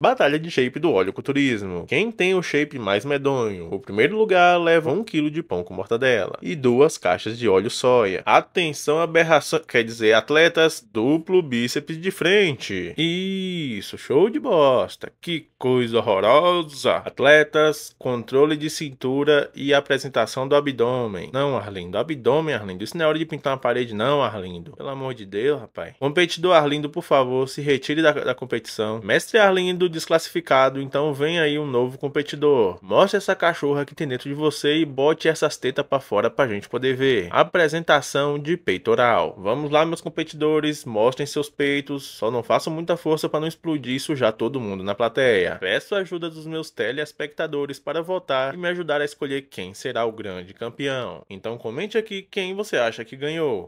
Batalha de shape do óleo turismo. Quem tem o shape mais medonho? O primeiro lugar leva 1 kg de pão com mortadela e duas caixas de óleo soia. Atenção, aberração, quer dizer, atletas duplo bíceps de frente. Isso, show de bosta. Que coisa horrorosa. Atletas, controle de cintura e apresentação do abdômen. Não, Arlindo, abdômen, Arlindo. Isso não é hora de pintar uma parede, não, Arlindo. Pelo amor de Deus, rapaz. Competidor Arlindo, por favor, se retire da, da competição. Mestre Arlindo desclassificado, então vem aí um novo competidor. Mostre essa cachorra que tem dentro de você e bote essas tetas para fora pra gente poder ver. Apresentação de peitoral. Vamos lá, meus competidores, mostrem seus peitos, só não façam muita força para não explodir e sujar todo mundo na plateia. Peço a ajuda dos meus telespectadores para votar e me ajudar a escolher quem será o grande campeão. Então comente aqui quem você acha que ganhou.